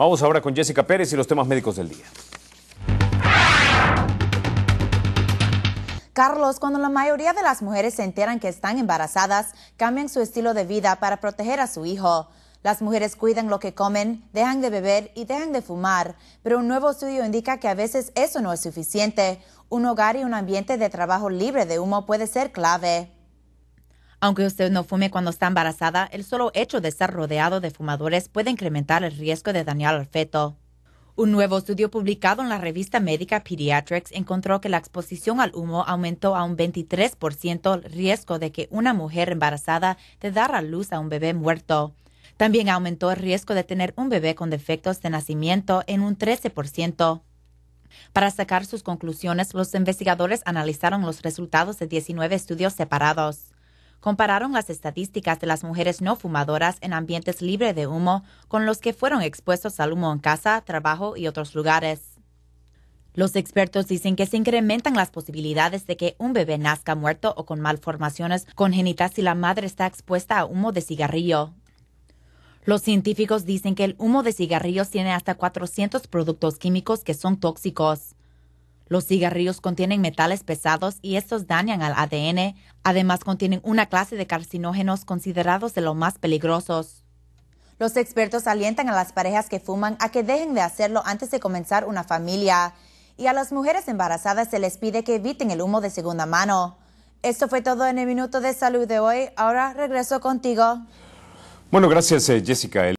Vamos ahora con Jessica Pérez y los temas médicos del día. Carlos, cuando la mayoría de las mujeres se enteran que están embarazadas, cambian su estilo de vida para proteger a su hijo. Las mujeres cuidan lo que comen, dejan de beber y dejan de fumar, pero un nuevo estudio indica que a veces eso no es suficiente. Un hogar y un ambiente de trabajo libre de humo puede ser clave. Aunque usted no fume cuando está embarazada, el solo hecho de estar rodeado de fumadores puede incrementar el riesgo de dañar al feto. Un nuevo estudio publicado en la revista médica Pediatrics encontró que la exposición al humo aumentó a un 23% el riesgo de que una mujer embarazada de dar a luz a un bebé muerto. También aumentó el riesgo de tener un bebé con defectos de nacimiento en un 13%. Para sacar sus conclusiones, los investigadores analizaron los resultados de 19 estudios separados compararon las estadísticas de las mujeres no fumadoras en ambientes libres de humo con los que fueron expuestos al humo en casa, trabajo y otros lugares. Los expertos dicen que se incrementan las posibilidades de que un bebé nazca muerto o con malformaciones congénitas si la madre está expuesta a humo de cigarrillo. Los científicos dicen que el humo de cigarrillos tiene hasta 400 productos químicos que son tóxicos. Los cigarrillos contienen metales pesados y estos dañan al ADN. Además, contienen una clase de carcinógenos considerados de los más peligrosos. Los expertos alientan a las parejas que fuman a que dejen de hacerlo antes de comenzar una familia. Y a las mujeres embarazadas se les pide que eviten el humo de segunda mano. Esto fue todo en el Minuto de Salud de hoy. Ahora regreso contigo. Bueno, gracias eh, Jessica.